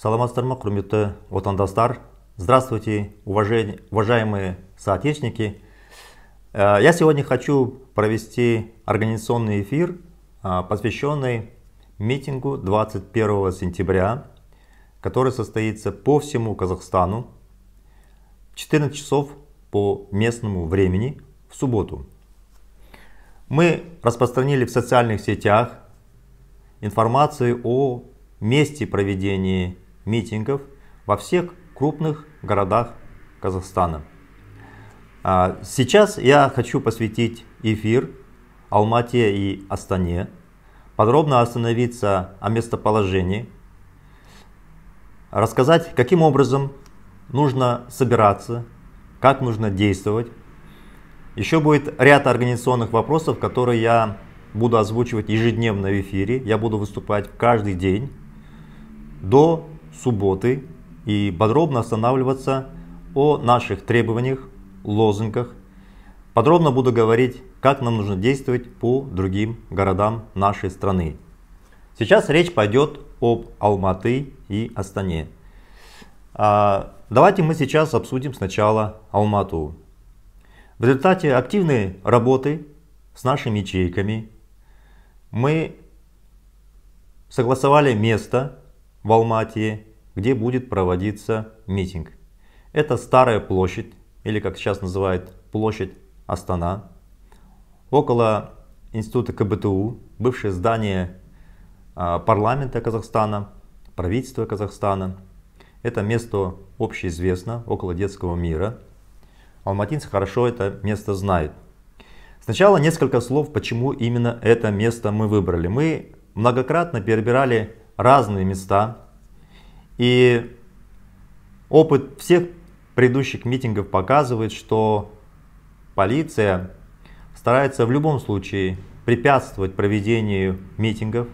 Саламатсыздар ма, құрметті отандастар. Здравствуйте, уважаемые соотечественники. Э, я сегодня хочу провести организационный эфир, э, посвященный митингу 21 сентября, который состоится по всему Казахстану в 14 часов по местному времени в субботу. Мы распространили в социальных сетях информацию о месте проведения митингов во всех крупных городах Казахстана. А, сейчас я хочу посвятить эфир Алмате и Астане, подробно остановиться о местоположении, рассказать, каким образом нужно собираться, как нужно действовать. Еще будет ряд организационных вопросов, которые я буду озвучивать ежедневно в эфире. Я буду выступать каждый день до субботы и подробно останавливаться о наших требованиях, лозунгах. Подробно буду говорить, как нам нужно действовать по другим городам нашей страны. Сейчас речь пойдет об Алматы и Астане. А, давайте мы сейчас обсудим сначала Алмату. В результате активной работы с нашими ячейками мы согласовали место в Алматии, где будет проводиться митинг. Это Старая площадь, или как сейчас называют площадь Астана, около института КБТУ, бывшее здание а, парламента Казахстана, правительства Казахстана. Это место общеизвестно, около детского мира. Алматинцы хорошо это место знают. Сначала несколько слов, почему именно это место мы выбрали. Мы многократно перебирали разные места. И опыт всех предыдущих митингов показывает, что полиция старается в любом случае препятствовать проведению митингов.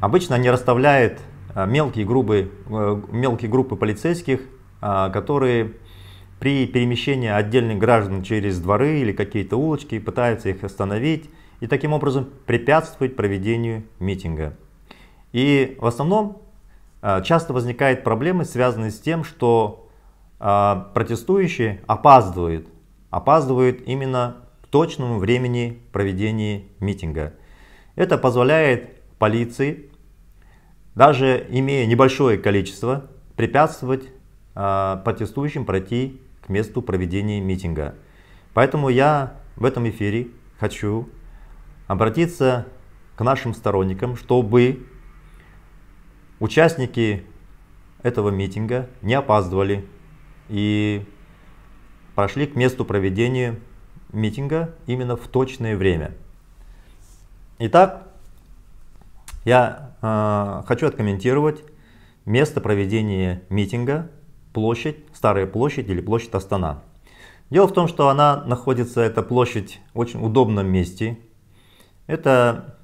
Обычно они расставляют э, мелкие группы, э, мелкие группы полицейских, э, которые при перемещении отдельных граждан через дворы или какие-то улочки пытаются их остановить и таким образом препятствовать проведению митинга. И в основном а, часто возникают проблемы, связанные с тем, что а, протестующие опаздывают. Опаздывают именно к точному времени проведения митинга. Это позволяет полиции, даже имея небольшое количество, препятствовать а, протестующим пройти к месту проведения митинга. Поэтому я в этом эфире хочу обратиться к нашим сторонникам, чтобы Участники этого митинга не опаздывали и прошли к месту проведения митинга именно в точное время. Итак, я э, хочу откомментировать место проведения митинга, площадь, Старая площадь или площадь Астана. Дело в том, что она находится, эта площадь, в очень удобном месте. Это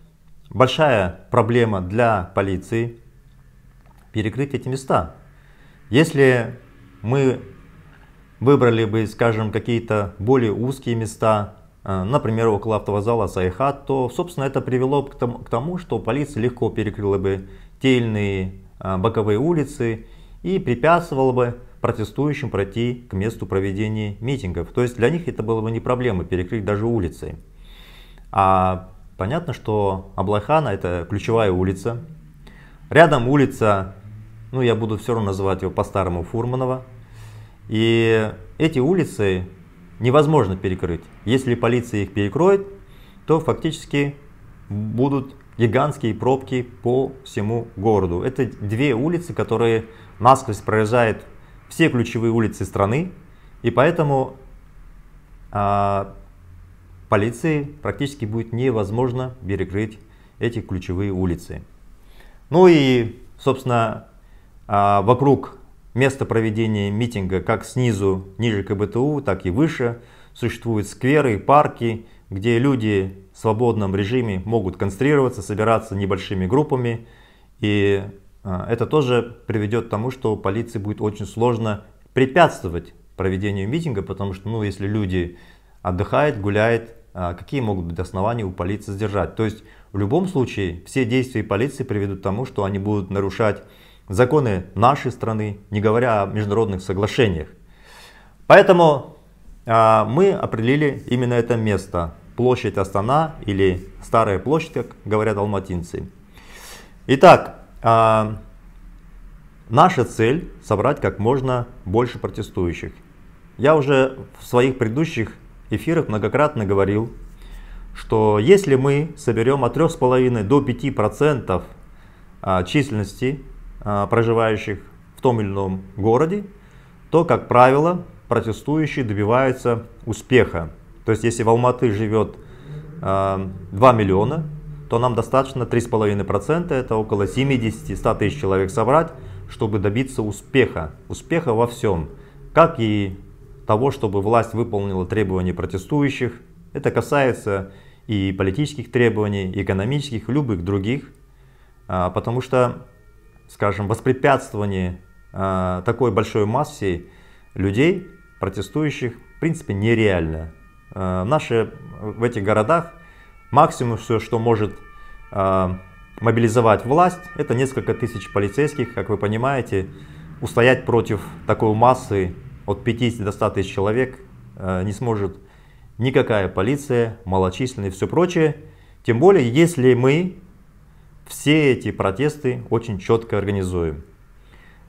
большая проблема для полиции, перекрыть эти места. Если мы выбрали бы, скажем, какие-то более узкие места, э, например, около автовокзала Сайхат, то, собственно, это привело бы к тому, что полиция легко перекрыла бы те или иные э, боковые улицы и препятствовала бы протестующим пройти к месту проведения митингов. То есть для них это было бы не проблема перекрыть даже улицы. А понятно, что Аблайхана это ключевая улица. Рядом улица ну я буду все равно называть его по-старому Фурманова. И эти улицы невозможно перекрыть. Если полиция их перекроет, то фактически будут гигантские пробки по всему городу. Это две улицы, которые насквозь проезжают все ключевые улицы страны, и поэтому а, полиции практически будет невозможно перекрыть эти ключевые улицы. Ну и, собственно, а, вокруг места проведения митинга, как снизу, ниже КБТУ, так и выше, существуют скверы, парки, где люди в свободном режиме могут концентрироваться, собираться небольшими группами. И а, это тоже приведет к тому, что полиции будет очень сложно препятствовать проведению митинга, потому что, ну, если люди отдыхают, гуляют, а, какие могут быть основания у полиции сдержать? То есть в любом случае все действия полиции приведут к тому, что они будут нарушать законы нашей страны, не говоря о международных соглашениях. Поэтому э, мы определили именно это место, площадь Астана или Старая площадь, как говорят алматинцы. Итак, э, наша цель собрать как можно больше протестующих. Я уже в своих предыдущих эфирах многократно говорил, что если мы соберем от 3,5 до 5% а, численности а, проживающих в том или ином городе, то, как правило, протестующие добиваются успеха. То есть, если в Алматы живет 2 а, миллиона, то нам достаточно 3,5%, это около 70-100 тысяч человек собрать, чтобы добиться успеха, успеха во всем, как и того, чтобы власть выполнила требования протестующих. Это касается и политических требований, и экономических, любых других, а, потому что скажем, воспрепятствование э, а, такой большой массе людей, протестующих, в принципе, нереально. Э, наши в этих городах максимум все, что может э, мобилизовать власть, это несколько тысяч полицейских, как вы понимаете, устоять против такой массы от 50 до 100 тысяч человек э, не сможет никакая полиция, малочисленные и все прочее. Тем более, если мы все эти протесты очень четко организуем.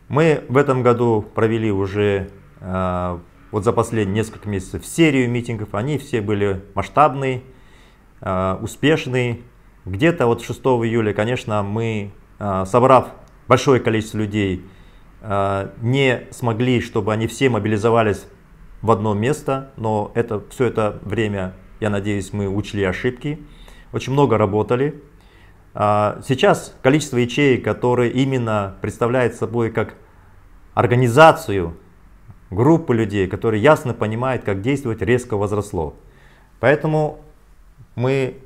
Мы в этом году провели уже э, вот за последние несколько месяцев серию митингов, они все были масштабные, э, успешные. Где-то вот 6 июля, конечно, мы, э, собрав большое количество людей, не смогли, чтобы они все мобилизовались в одно место, но это, все это время, я надеюсь, мы учли ошибки. Очень много работали, а, сейчас количество ячеек, которые именно представляют собой как организацию, группы людей, которые ясно понимают, как действовать, резко возросло. Поэтому мы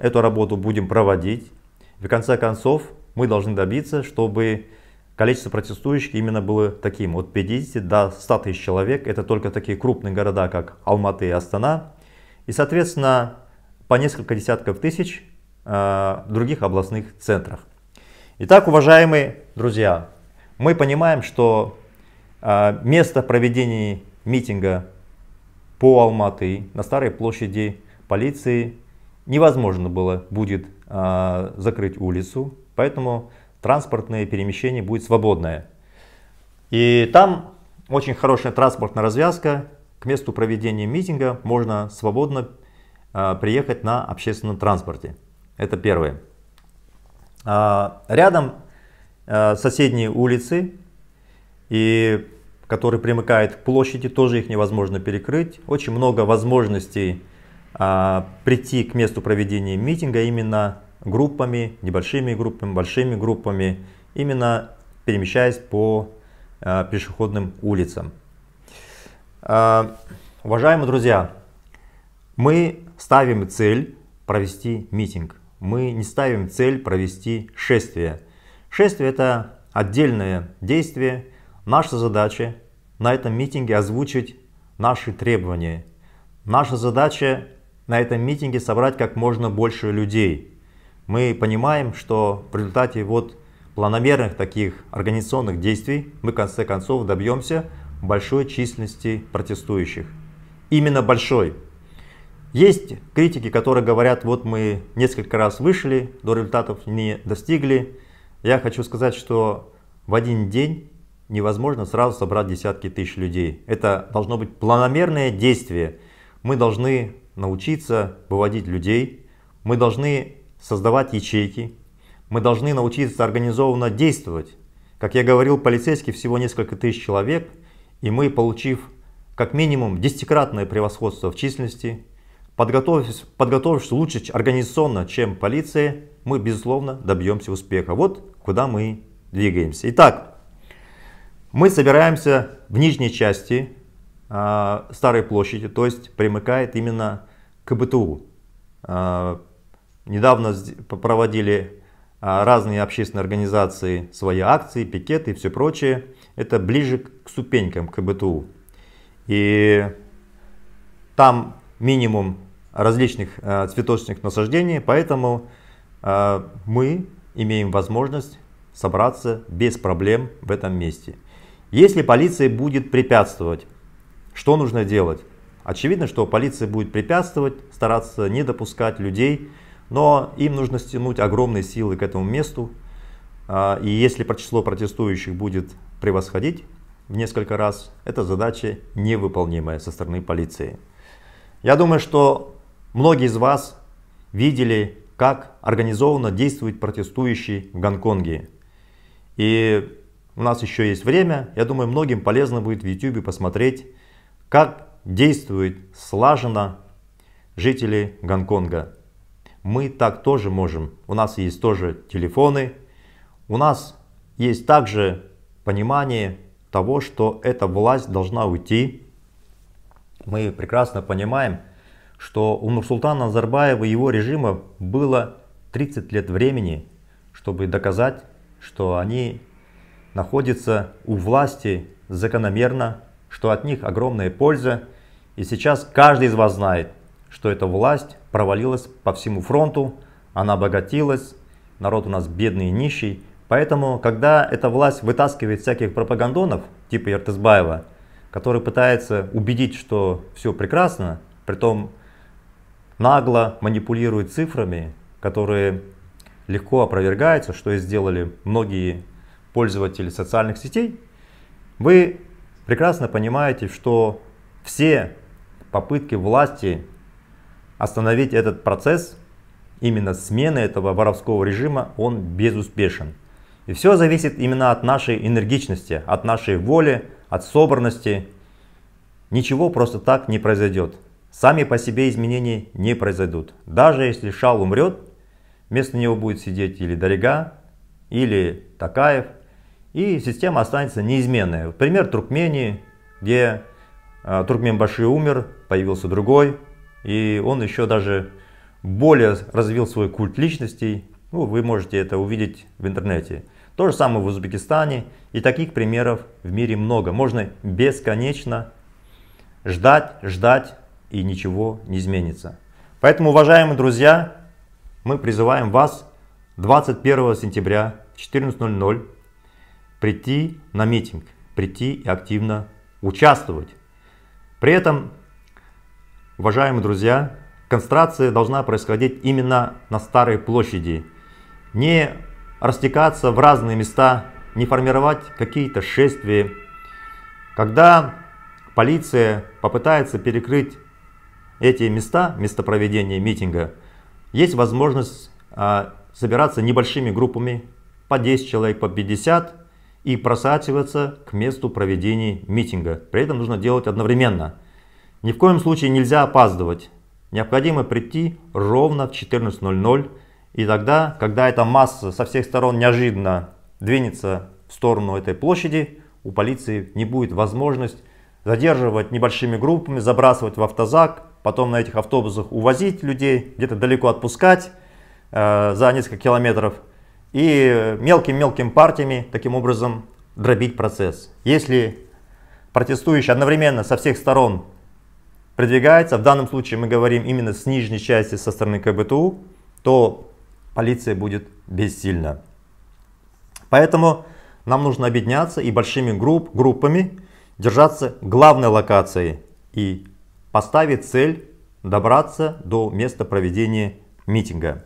эту работу будем проводить. в конце концов, мы должны добиться, чтобы количество протестующих именно было таким, от 50 до 100 тысяч человек. Это только такие крупные города, как Алматы и Астана. И, соответственно, по несколько десятков тысяч в э, других областных центрах. Итак, уважаемые друзья, мы понимаем, что э, место проведения митинга по Алматы на Старой площади полиции невозможно было будет э, закрыть улицу, поэтому транспортное перемещение будет свободное. И там очень хорошая транспортная развязка. К месту проведения митинга можно свободно приехать на общественном транспорте. Это первое. А, рядом а, соседние улицы, и, которые примыкают к площади, тоже их невозможно перекрыть. Очень много возможностей а, прийти к месту проведения митинга именно группами, небольшими группами, большими группами, именно перемещаясь по а, пешеходным улицам. А, уважаемые друзья, мы ставим цель провести митинг мы не ставим цель провести шествие. Шествие – это отдельное действие. Наша задача на этом митинге озвучить наши требования. Наша задача на этом митинге собрать как можно больше людей. Мы понимаем, что в результате вот планомерных таких организационных действий мы в конце концов добьемся большой численности протестующих. Именно большой. Есть критики, которые говорят, вот мы несколько раз вышли, до результатов не достигли. Я хочу сказать, что в один день невозможно сразу собрать десятки тысяч людей. Это должно быть планомерное действие. Мы должны научиться выводить людей, мы должны создавать ячейки, мы должны научиться организованно действовать. Как я говорил, полицейские всего несколько тысяч человек, и мы, получив как минимум десятикратное превосходство в численности, подготовившись, подготовившись лучше организационно, чем полиция, мы, безусловно, добьемся успеха. Вот куда мы двигаемся. Итак, мы собираемся в нижней части э, Старой площади, то есть примыкает именно к БТУ. Э, недавно проводили э, разные общественные организации свои акции, пикеты и все прочее. Это ближе к ступенькам к БТУ. И там минимум различных э, цветочных насаждений, поэтому э, мы имеем возможность собраться без проблем в этом месте. Если полиция будет препятствовать, что нужно делать? Очевидно, что полиция будет препятствовать, стараться не допускать людей, но им нужно стянуть огромные силы к этому месту. Э, и если число протестующих будет превосходить в несколько раз, эта задача невыполнимая со стороны полиции. Я думаю, что Многие из вас видели, как организованно действуют протестующие в Гонконге. И у нас еще есть время. Я думаю, многим полезно будет в YouTube посмотреть, как действуют слаженно жители Гонконга. Мы так тоже можем. У нас есть тоже телефоны. У нас есть также понимание того, что эта власть должна уйти. Мы прекрасно понимаем, что у Нурсултана Назарбаева и его режима было 30 лет времени, чтобы доказать, что они находятся у власти закономерно, что от них огромная польза. И сейчас каждый из вас знает, что эта власть провалилась по всему фронту, она обогатилась, народ у нас бедный и нищий. Поэтому, когда эта власть вытаскивает всяких пропагандонов, типа Ертызбаева, который пытается убедить, что все прекрасно, при том нагло манипулирует цифрами, которые легко опровергаются, что и сделали многие пользователи социальных сетей, вы прекрасно понимаете, что все попытки власти остановить этот процесс, именно смены этого воровского режима, он безуспешен. И все зависит именно от нашей энергичности, от нашей воли, от собранности. Ничего просто так не произойдет сами по себе изменения не произойдут. Даже если Шал умрет, вместо него будет сидеть или Дорига, или Такаев, и система останется неизменная. Пример Туркмении, где а, Туркмен Баши умер, появился другой, и он еще даже более развил свой культ личностей. Ну, вы можете это увидеть в интернете. То же самое в Узбекистане, и таких примеров в мире много. Можно бесконечно ждать, ждать, и ничего не изменится. Поэтому, уважаемые друзья, мы призываем вас 21 сентября в 14.00 прийти на митинг, прийти и активно участвовать. При этом, уважаемые друзья, концентрация должна происходить именно на Старой площади. Не растекаться в разные места, не формировать какие-то шествия. Когда полиция попытается перекрыть эти места, место проведения митинга, есть возможность а, собираться небольшими группами по 10 человек, по 50 и просачиваться к месту проведения митинга. При этом нужно делать одновременно. Ни в коем случае нельзя опаздывать. Необходимо прийти ровно в 14.00 и тогда, когда эта масса со всех сторон неожиданно двинется в сторону этой площади, у полиции не будет возможность задерживать небольшими группами, забрасывать в автозак, потом на этих автобусах увозить людей, где-то далеко отпускать э, за несколько километров и мелким-мелким партиями таким образом дробить процесс. Если протестующий одновременно со всех сторон продвигается, в данном случае мы говорим именно с нижней части со стороны КБТУ, то полиция будет бессильна. Поэтому нам нужно объединяться и большими групп, группами держаться главной локации. И поставит цель добраться до места проведения митинга.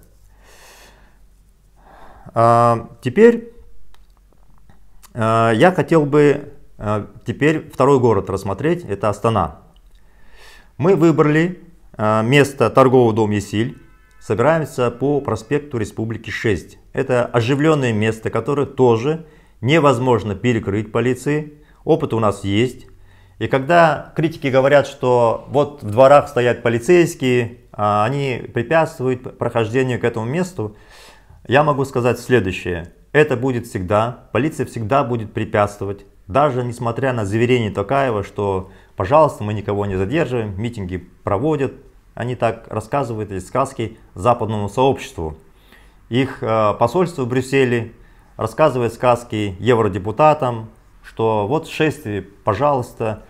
А, теперь а, я хотел бы а, теперь второй город рассмотреть, это Астана. Мы выбрали место торгового дома Есиль, собираемся по проспекту Республики 6. Это оживленное место, которое тоже невозможно перекрыть полиции. Опыт у нас есть, и когда критики говорят, что вот в дворах стоят полицейские, а, они препятствуют прохождению к этому месту, я могу сказать следующее. Это будет всегда, полиция всегда будет препятствовать, даже несмотря на заверение Токаева, что пожалуйста, мы никого не задерживаем, митинги проводят, они так рассказывают эти сказки западному сообществу. Их э, посольство в Брюсселе рассказывает сказки евродепутатам, что вот шествие, пожалуйста,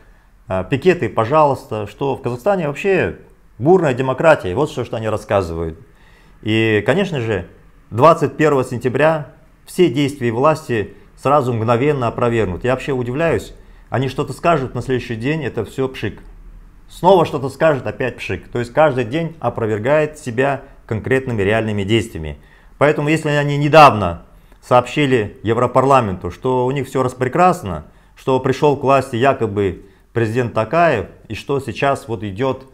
а, пикеты, пожалуйста, что в Казахстане вообще бурная демократия, вот все, что они рассказывают. И, конечно же, 21 сентября все действия власти сразу мгновенно опровергнут. Я вообще удивляюсь, они что-то скажут на следующий день, это все пшик. Снова что-то скажут, опять пшик. То есть каждый день опровергает себя конкретными реальными действиями. Поэтому если они недавно сообщили Европарламенту, что у них все распрекрасно, что пришел к власти якобы президент Такаев и что сейчас вот идет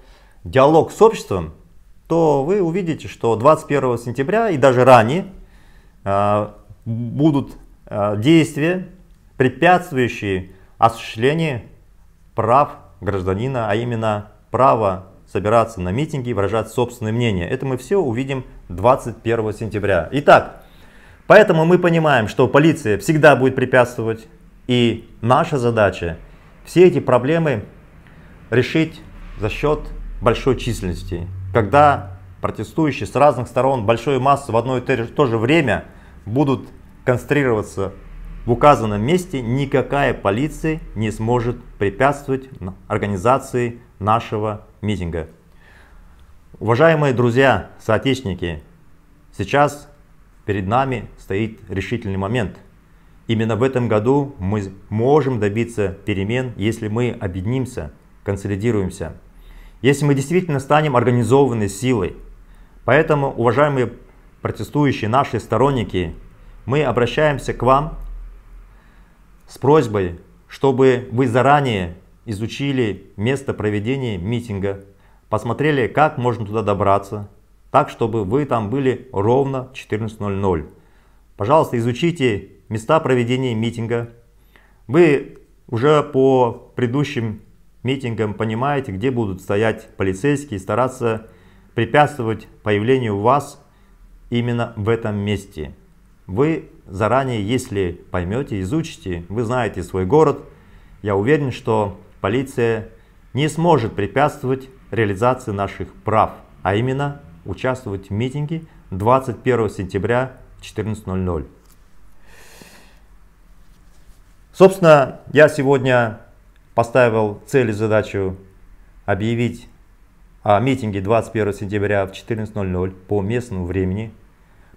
диалог с обществом, то вы увидите, что 21 сентября и даже ранее а, будут а, действия, препятствующие осуществлению прав гражданина, а именно право собираться на митинги и выражать собственное мнение. Это мы все увидим 21 сентября. Итак, Поэтому мы понимаем, что полиция всегда будет препятствовать. И наша задача все эти проблемы решить за счет большой численности. Когда протестующие с разных сторон большой массы в одно и то же время будут концентрироваться в указанном месте, никакая полиция не сможет препятствовать организации нашего митинга. Уважаемые друзья, соотечественники, сейчас перед нами стоит решительный момент. Именно в этом году мы можем добиться перемен, если мы объединимся, консолидируемся. Если мы действительно станем организованной силой. Поэтому, уважаемые протестующие, наши сторонники, мы обращаемся к вам с просьбой, чтобы вы заранее изучили место проведения митинга, посмотрели, как можно туда добраться, так, чтобы вы там были ровно в 14.00. Пожалуйста, изучите места проведения митинга. Вы уже по предыдущим митингам понимаете, где будут стоять полицейские, стараться препятствовать появлению вас именно в этом месте. Вы заранее, если поймете, изучите, вы знаете свой город, я уверен, что полиция не сможет препятствовать реализации наших прав, а именно участвовать в митинге 21 сентября 14.00. Собственно, я сегодня поставил цель и задачу объявить о митинге 21 сентября в 14.00 по местному времени.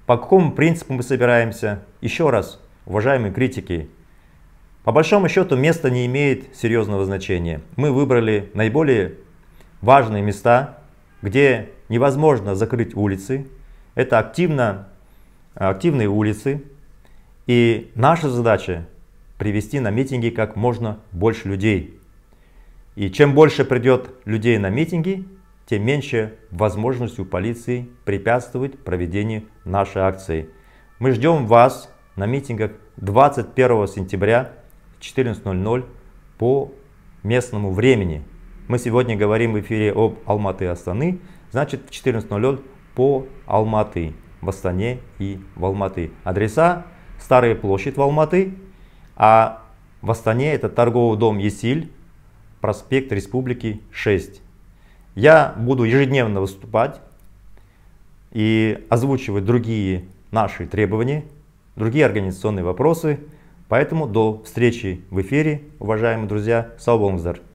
По какому принципу мы собираемся? Еще раз, уважаемые критики, по большому счету место не имеет серьезного значения. Мы выбрали наиболее важные места, где невозможно закрыть улицы. Это активно активные улицы. И наша задача привести на митинги как можно больше людей. И чем больше придет людей на митинги, тем меньше возможность у полиции препятствовать проведению нашей акции. Мы ждем вас на митингах 21 сентября 14.00 по местному времени. Мы сегодня говорим в эфире об Алматы Астаны, значит в 14.00 по Алматы в Астане и в Алматы. Адреса Старая площадь в Алматы, а в Астане это торговый дом Есиль, проспект Республики 6. Я буду ежедневно выступать и озвучивать другие наши требования, другие организационные вопросы. Поэтому до встречи в эфире, уважаемые друзья. Саубонгздар.